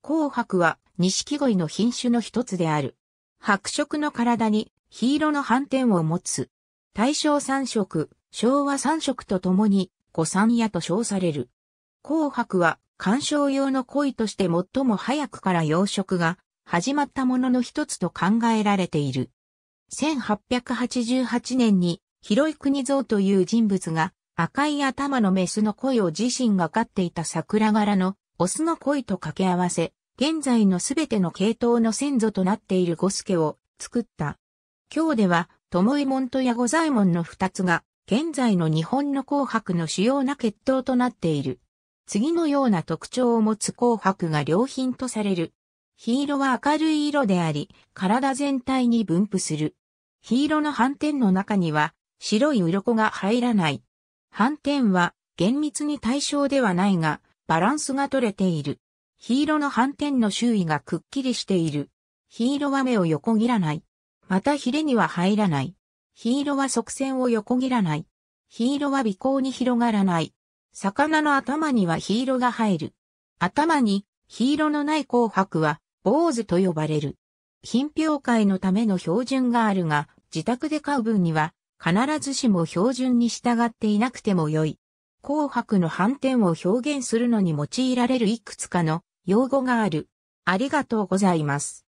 紅白は錦鯉の品種の一つである。白色の体に黄色の斑点を持つ。大正三色、昭和三色とともに五三夜と称される。紅白は観賞用の鯉として最も早くから養殖が始まったものの一つと考えられている。1888年に広い国蔵という人物が赤い頭のメスの鯉を自身が飼っていた桜柄のオスの鯉と掛け合わせ、現在のすべての系統の先祖となっている五助を作った。今日では、友右衛門と矢五左衛門の二つが、現在の日本の紅白の主要な血統となっている。次のような特徴を持つ紅白が良品とされる。黄色は明るい色であり、体全体に分布する。黄色の斑点の中には、白い鱗が入らない。斑点は、厳密に対象ではないが、バランスが取れている。ヒーロの斑点の周囲がくっきりしている。ヒーロは目を横切らない。またヒレには入らない。ヒーロは側線を横切らない。ヒーロは尾行に広がらない。魚の頭にはヒーロが入る。頭にヒーロのない紅白は坊主と呼ばれる。品評会のための標準があるが、自宅で買う分には必ずしも標準に従っていなくてもよい。紅白の斑点を表現するのに用いられるいくつかの用語がある。ありがとうございます。